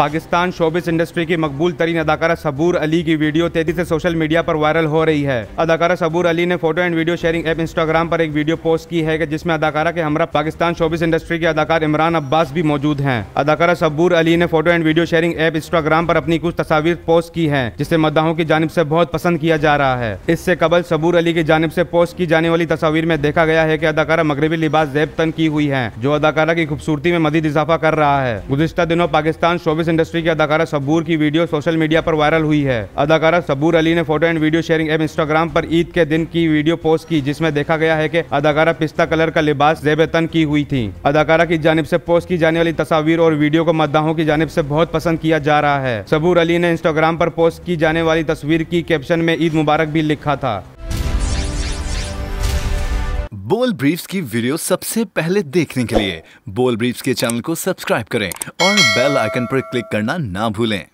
Pakistan showbiz industry की मकबूल तरीन अदाकारा सबूर अली की वीडियो तेजी से सोशल मीडिया पर वायरल हो रही है अदाकारा सबूर अली ने photo and video sharing app Instagram पर एक वीडियो पोस्ट की है कि जिसमें अदाकारा के हमरा पाकिस्तान शोबिस इंडस्ट्री के अदाकार इमरान अब्बास भी मौजूद है अदाकारा सबूर अली ने photo and video sharing app Instagram पर अपनी कुछ तस्वीर पोस्ट की है जिसे मद्दाहों की जानब से बहुत पसंद किया जा रहा है इससे कबल सबूर अली की जानब ऐसी पोस्ट की जाने वाली तस्वीर में देखा गया है की अदाकारा मगरबी लिबास जेब तन की हुई है जो अदाकारा की खूबसूरती में मजीद इजाफा कर रहा है गुजशत दिनों पाकिस्तान शोबिस इंडस्ट्री की अदाकारा सबूर की वीडियो सोशल मीडिया पर वायरल हुई है अदाकारा सबूर अली ने photo and video sharing app Instagram पर ईद के दिन की वीडियो पोस्ट की जिसमें देखा गया है कि अदाकारा पिस्ता कलर का लिबास जेबेतन की हुई थी अदाकारा की जानब ऐसी पोस्ट की जाने वाली तस्वीर और वीडियो को मद्दाहों की जानब ऐसी बहुत पसंद किया जा रहा है सबूर अली ने इंस्टाग्राम आरोप पोस्ट की जाने वाली तस्वीर की कैप्शन में ईद मुबारक भी लिखा था बोल ब्रीफ्स की वीडियो सबसे पहले देखने के लिए बोल ब्रीफ्स के चैनल को सब्सक्राइब करें और बेल आइकन पर क्लिक करना ना भूलें